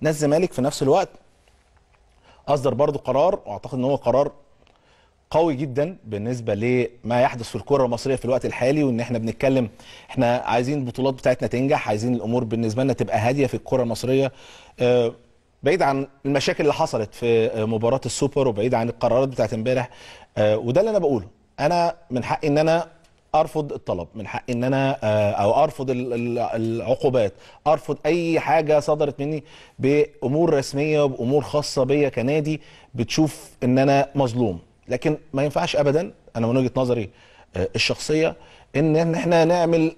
نادي الزمالك في نفس الوقت اصدر برضو قرار واعتقد ان هو قرار قوي جدا بالنسبه لما يحدث في الكره المصريه في الوقت الحالي وان احنا بنتكلم احنا عايزين البطولات بتاعتنا تنجح عايزين الامور بالنسبه لنا تبقى هاديه في الكره المصريه آه، بعيد عن المشاكل اللي حصلت في آه، مباراه السوبر وبعيد عن القرارات بتاعت امبارح آه، وده اللي انا بقوله انا من حقي ان انا ارفض الطلب من حق ان انا آه، او ارفض العقوبات ارفض اي حاجه صدرت مني بامور رسميه وبامور خاصه بيا كنادي بتشوف ان انا مظلوم لكن ما ينفعش ابدا انا من وجهه نظري آه، الشخصيه ان احنا نعمل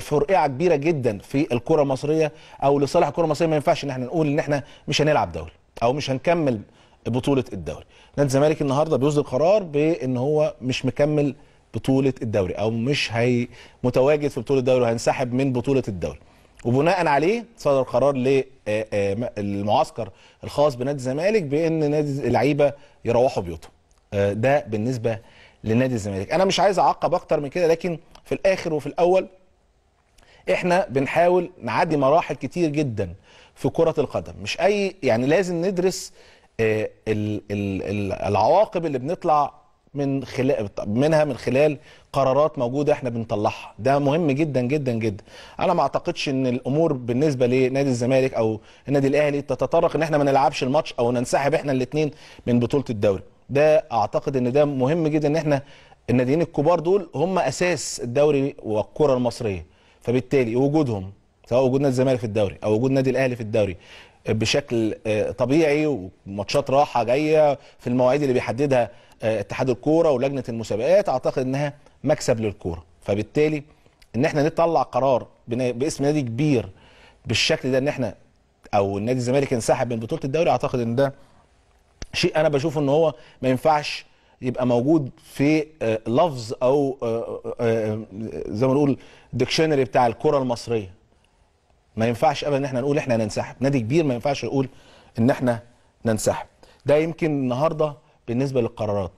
فرقعه كبيره جدا في الكره المصريه او لصالح الكره المصريه ما ينفعش ان احنا نقول ان احنا مش هنلعب دوري او مش هنكمل بطوله الدوري نادي الزمالك النهارده بيصدر قرار بان هو مش مكمل بطوله الدوري او مش هي متواجد في بطوله الدوري وهينسحب من بطوله الدوري وبناء عليه صدر قرار للمعسكر الخاص بنادي الزمالك بان نادي اللعيبه يروحوا بيوتهم ده بالنسبه لنادي الزمالك انا مش عايز اعقب اكتر من كده لكن في الاخر وفي الاول احنا بنحاول نعدي مراحل كتير جدا في كره القدم مش اي يعني لازم ندرس العواقب اللي بنطلع من خلال منها من خلال قرارات موجوده احنا بنطلعها ده مهم جدا جدا جدا انا ما اعتقدش ان الامور بالنسبه لنادي الزمالك او النادي الاهلي تتطرق ان احنا ما نلعبش الماتش او ننسحب احنا الاثنين من بطوله الدوري ده اعتقد ان ده مهم جدا ان احنا الناديين الكبار دول هم اساس الدوري والكره المصريه فبالتالي وجودهم سواء وجود نادي الزمالك في الدوري او وجود نادي الاهلي في الدوري بشكل آه، طبيعي وماتشات راحه جايه في المواعيد اللي بيحددها آه، اتحاد الكوره ولجنه المسابقات اعتقد انها مكسب للكوره فبالتالي ان احنا نطلع قرار باسم نادي كبير بالشكل ده ان احنا او نادي الزمالك انسحب من بطوله الدوري اعتقد ان ده شيء انا بشوف ان هو ما ينفعش يبقى موجود في آه، لفظ او زي ما نقول ديكشنري بتاع الكره المصريه ما ينفعش ابدا ان احنا نقول احنا ننسحب نادي كبير ما ينفعش نقول ان احنا ننسحب ده يمكن النهارده بالنسبه للقرارات